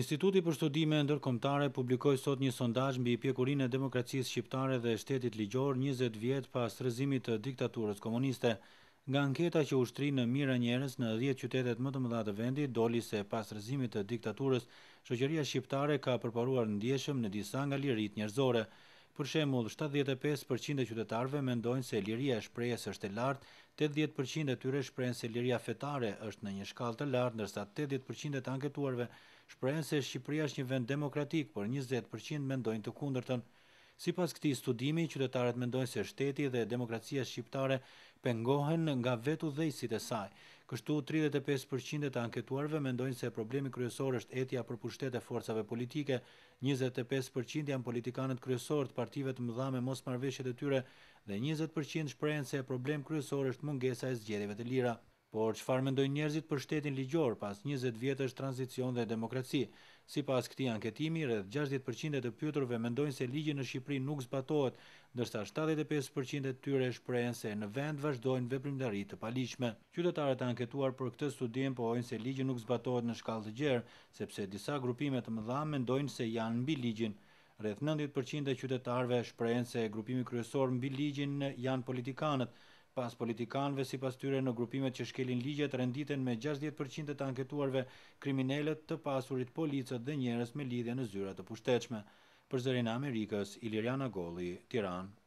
Instituti për studime ndërkombëtare publikoi sot një sondazh mbi pjekurinë e demokracisë shqiptare dhe shtetit ligjor 20 vjet pas rrëzimit të diktaturës komuniste. Nga anketa që ushtri në mira njerëz në 10 qytetet më të mëdha të vendit, doli se pas rrëzimit të diktaturës, shoqëria shqiptare ka përparuar ndjeshëm në disa nga lirit njerëzore. Për shembull, 75% e qytetarëve mendojnë se liria e shprehjes është e lartë, 80% e tyre shprehen se liria fetare është në një shkallë të lartë, ndërsa 80% e anketuarve shprehen se Shqipëria është një vend demokratik, por 20% mendojnë të kundërtën. Si pas këti studimi, qytetarët mendojnë se shteti dhe demokracia shqiptare pengohen nga vetu dhejësit e saj. Kështu 35% të anketuarve mendojnë se problemi kryesor është etja për pushtet e forcave politike, 25% janë politikanët kryesor të partive të mëdha me mos marveshjet e tyre dhe 20% shprejnë se problem kryesor është mungesa e zgjedive të lira por qëfar mendojnë njerëzit për shtetin ligjor pas 20 vjetës tranzicion dhe demokraci. Si pas këti anketimi, rrët 60% të pjutërve mendojnë se ligjë në Shqipëri nuk zbatohet, dërsta 75% të tyre shprejnë se në vend vazhdojnë veprimdari të palishme. Qytetarët anketuar për këtë studim pojnë se ligjë nuk zbatohet në shkallë të gjerë, sepse disa grupimet të më dha mendojnë se janë nbi ligjin. Rrët 90% e qytetarëve shprejnë se grupimi kryesor nbi ligjin janë politikanët, Pas politikanve sipas tyre në grupimet që shkelin ligjet renditen me 60% të anketuarve kriminalët, të pasurit policët dhe njerëzit me lidhje në zyra të pushtetshme. Për zërin e Amerikës, Iliriana Golli, Tiranë.